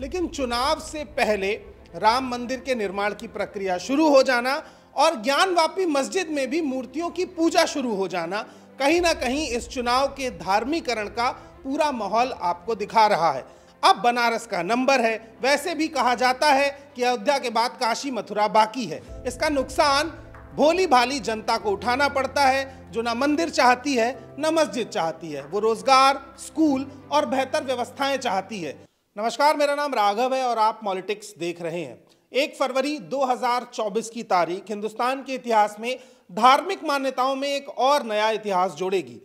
लेकिन चुनाव से पहले राम मंदिर के निर्माण की प्रक्रिया शुरू हो जाना और ज्ञानवापी मस्जिद में भी मूर्तियों की पूजा शुरू हो जाना कहीं ना कहीं इस चुनाव के धार्मिकरण का पूरा माहौल आपको दिखा रहा है अब बनारस का नंबर है वैसे भी कहा जाता है कि अयोध्या के बाद काशी मथुरा बाकी है इसका नुकसान भोली भाली जनता को उठाना पड़ता है जो ना मंदिर चाहती है न मस्जिद चाहती है वो रोजगार स्कूल और बेहतर व्यवस्थाएं चाहती है नमस्कार मेरा नाम राघव है और आप पॉलिटिक्स देख रहे हैं एक फरवरी 2024 की तारीख हिंदुस्तान के इतिहास में धार्मिक मान्यताओं में एक और नया इतिहास जोड़ेगी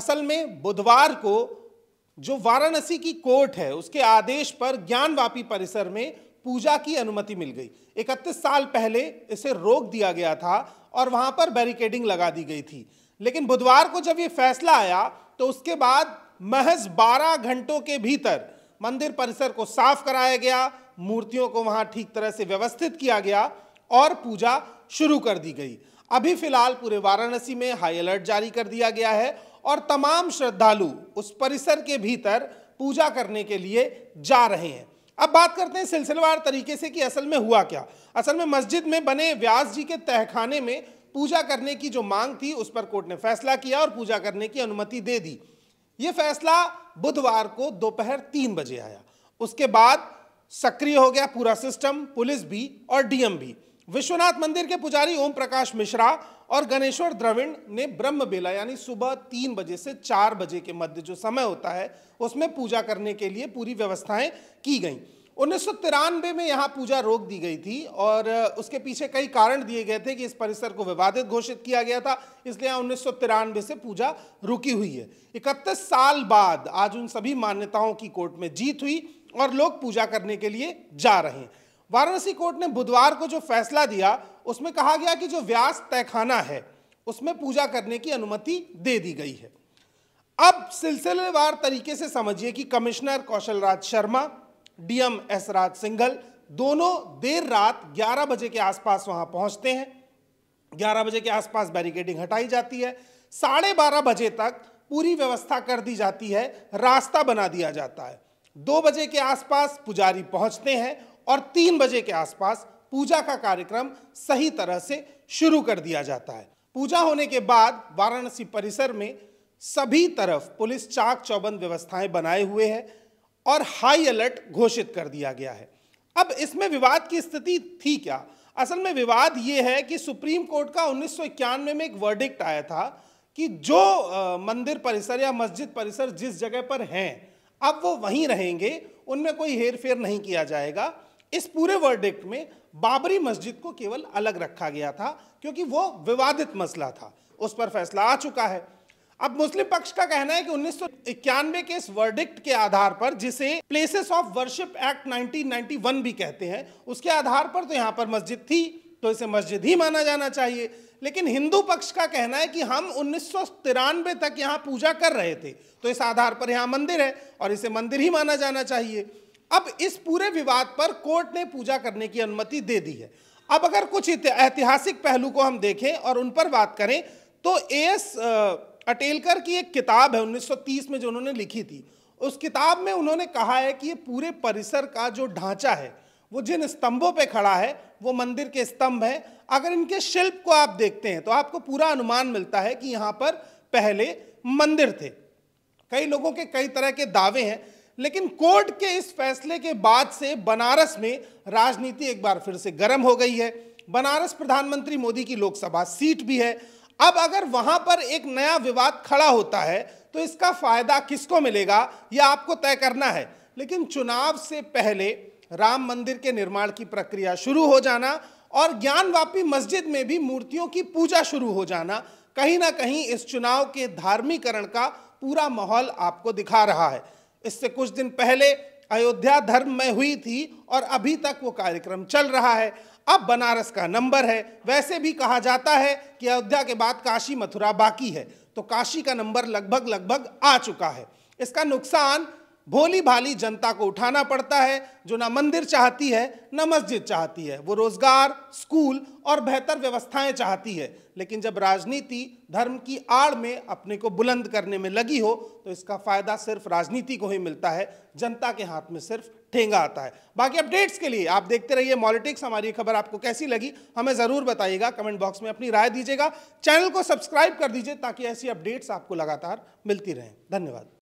असल में बुधवार को जो वाराणसी की कोर्ट है उसके आदेश पर ज्ञानवापी परिसर में पूजा की अनुमति मिल गई 31 साल पहले इसे रोक दिया गया था और वहां पर बैरिकेडिंग लगा दी गई थी लेकिन बुधवार को जब ये फैसला आया तो उसके बाद महज 12 घंटों के भीतर मंदिर परिसर को साफ कराया गया मूर्तियों को वहां ठीक तरह से व्यवस्थित किया गया और पूजा शुरू कर दी गई अभी फिलहाल पूरे वाराणसी में हाई अलर्ट जारी कर दिया गया है और तमाम श्रद्धालु उस परिसर के भीतर पूजा करने के लिए जा रहे हैं अब बात करते हैं सिलसिलेवार तरीके से कि असल में हुआ क्या असल में मस्जिद में बने व्यास जी के तहखाने में पूजा करने की जो मांग थी उस पर कोर्ट ने फैसला किया और पूजा करने की अनुमति दे दी ये फैसला बुधवार को दोपहर तीन बजे आया उसके बाद सक्रिय हो गया पूरा सिस्टम पुलिस भी और डीएम भी विश्वनाथ मंदिर के पुजारी ओम प्रकाश मिश्रा और गणेश्वर द्रविण ने ब्रह्म बेला यानी सुबह तीन बजे से चार बजे के मध्य जो समय होता है उसमें पूजा करने के लिए पूरी व्यवस्थाएं की गई उन्नीस में यहाँ पूजा रोक दी गई थी और उसके पीछे कई कारण दिए गए थे कि इस परिसर को विवादित घोषित किया गया था इसलिए यहाँ उन्नीस से पूजा रुकी हुई है इकतीस साल बाद आज उन सभी मान्यताओं की कोर्ट में जीत हुई और लोग पूजा करने के लिए जा रहे हैं वाराणसी कोर्ट ने बुधवार को जो फैसला दिया उसमें कहा गया कि जो व्यास तयखाना है उसमें पूजा करने की अनुमति दे दी गई है अब सिलसिलेवार तरीके से समझिए कि commissioner Kaushal Raj Sharma DM S Raj Singhal दोनों देर रात 11 बजे के आसपास वहां पहुंचते हैं 11 बजे के आसपास बैरिकेडिंग हटाई जाती है साढ़े बारह बजे तक पूरी व्यवस्था कर दी जाती है रास्ता बना दिया जाता है दो बजे के आसपास पुजारी पहुंचते हैं और तीन बजे के आसपास पूजा का कार्यक्रम सही तरह से शुरू कर दिया जाता है पूजा होने के बाद वाराणसी परिसर में सभी तरफ पुलिस चाक चौबंद व्यवस्थाएं बनाए हुए हैं और हाई अलर्ट घोषित कर दिया गया है अब इसमें विवाद की स्थिति थी क्या असल में विवाद ये है कि सुप्रीम कोर्ट का उन्नीस में एक वर्डिक्ट आया था कि जो मंदिर परिसर या मस्जिद परिसर जिस जगह पर हैं अब वो वहीं रहेंगे उनमें कोई हेर फेर नहीं किया जाएगा इस पूरे वर्डिक्ट में बाबरी मस्जिद को केवल अलग रखा गया था क्योंकि वो विवादित मसला था उस पर फैसला आ चुका है अब मुस्लिम पक्ष का कहना है कि उन्नीस के इस वर्डिक्ट के आधार पर जिसे प्लेसेस ऑफ वर्शिप एक्ट 1991 भी कहते हैं उसके आधार पर तो यहाँ पर मस्जिद थी तो इसे मस्जिद ही माना जाना चाहिए लेकिन हिंदू पक्ष का कहना है कि हम उन्नीस तक यहाँ पूजा कर रहे थे तो इस आधार पर यहाँ मंदिर है और इसे मंदिर ही माना जाना चाहिए अब इस पूरे विवाद पर कोर्ट ने पूजा करने की अनुमति दे दी है अब अगर कुछ ऐतिहासिक पहलू को हम देखें और उन पर बात करें तो ए एस अटेलकर की एक किताब है 1930 में जो उन्होंने लिखी थी उस किताब में उन्होंने कहा है कि ये पूरे परिसर का जो ढांचा है वो जिन स्तंभों पे खड़ा है वो मंदिर के स्तंभ हैं अगर इनके शिल्प को आप देखते हैं तो आपको पूरा अनुमान मिलता है कि यहाँ पर पहले मंदिर थे कई लोगों के कई तरह के दावे हैं लेकिन कोर्ट के इस फैसले के बाद से बनारस में राजनीति एक बार फिर से गर्म हो गई है बनारस प्रधानमंत्री मोदी की लोकसभा सीट भी है अब अगर वहां पर एक नया विवाद खड़ा होता है तो इसका फायदा किसको मिलेगा यह आपको तय करना है लेकिन चुनाव से पहले राम मंदिर के निर्माण की प्रक्रिया शुरू हो जाना और ज्ञानवापी मस्जिद में भी मूर्तियों की पूजा शुरू हो जाना कहीं ना कहीं इस चुनाव के धार्मिकरण का पूरा माहौल आपको दिखा रहा है इससे कुछ दिन पहले अयोध्या धर्म में हुई थी और अभी तक वो कार्यक्रम चल रहा है अब बनारस का नंबर है वैसे भी कहा जाता है कि अयोध्या के बाद काशी मथुरा बाकी है तो काशी का नंबर लगभग लगभग आ चुका है इसका नुकसान भोली भाली जनता को उठाना पड़ता है जो ना मंदिर चाहती है ना मस्जिद चाहती है वो रोज़गार स्कूल और बेहतर व्यवस्थाएं चाहती है लेकिन जब राजनीति धर्म की आड़ में अपने को बुलंद करने में लगी हो तो इसका फ़ायदा सिर्फ राजनीति को ही मिलता है जनता के हाथ में सिर्फ ठेंगा आता है बाकी अपडेट्स के लिए आप देखते रहिए मॉलिटिक्स हमारी खबर आपको कैसी लगी हमें ज़रूर बताइएगा कमेंट बॉक्स में अपनी राय दीजिएगा चैनल को सब्सक्राइब कर दीजिए ताकि ऐसी अपडेट्स आपको लगातार मिलती रहें धन्यवाद